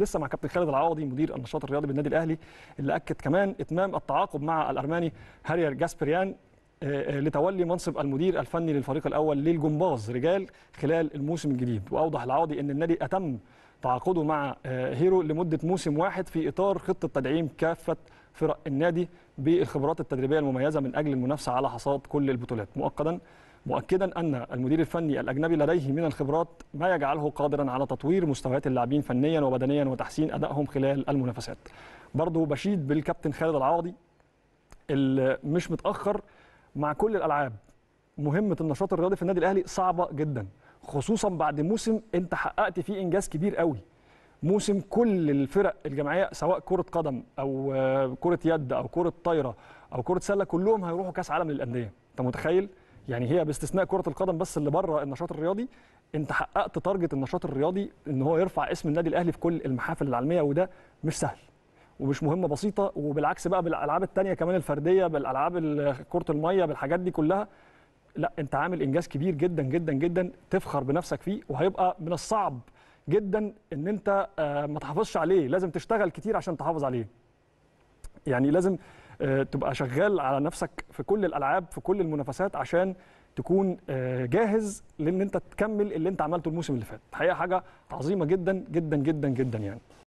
لسه مع كابتن خالد العوضي مدير النشاط الرياضي بالنادي الاهلي اللي اكد كمان اتمام التعاقد مع الارماني هارير جاسبريان آه، آه، لتولي منصب المدير الفني للفريق الاول للجمباز رجال خلال الموسم الجديد واوضح العوضي ان النادي اتم تعاقده مع آه، هيرو لمده موسم واحد في اطار خطه تدعيم كافه فرق النادي بالخبرات التدريبيه المميزه من اجل المنافسه على حصاد كل البطولات مؤقتا مؤكدا أن المدير الفني الأجنبي لديه من الخبرات ما يجعله قادرا على تطوير مستويات اللاعبين فنيا وبدنيا وتحسين أدائهم خلال المنافسات برضه بشيد بالكابتن خالد العوضي اللي مش متأخر مع كل الألعاب مهمة النشاط الرياضي في النادي الأهلي صعبة جدا خصوصا بعد موسم انت حققت فيه إنجاز كبير قوي موسم كل الفرق الجماعيه سواء كره قدم او كره يد او كره طايره او كره سله كلهم هيروحوا كاس عالم للانديه انت متخيل يعني هي باستثناء كره القدم بس اللي بره النشاط الرياضي انت حققت تارجت النشاط الرياضي ان هو يرفع اسم النادي الاهلي في كل المحافل العالميه وده مش سهل ومش مهمه بسيطه وبالعكس بقى بالالعاب الثانيه كمان الفرديه بالالعاب كره الميه بالحاجات دي كلها لا انت عامل انجاز كبير جدا جدا جدا تفخر بنفسك فيه وهيبقى من الصعب جدا ان انت آه، ما تحافظش عليه لازم تشتغل كتير عشان تحافظ عليه يعني لازم آه، تبقى شغال على نفسك في كل الالعاب في كل المنافسات عشان تكون آه، جاهز لان انت تكمل اللي انت عملته الموسم اللي فات حقيقه حاجه عظيمه جدا جدا جدا جدا يعني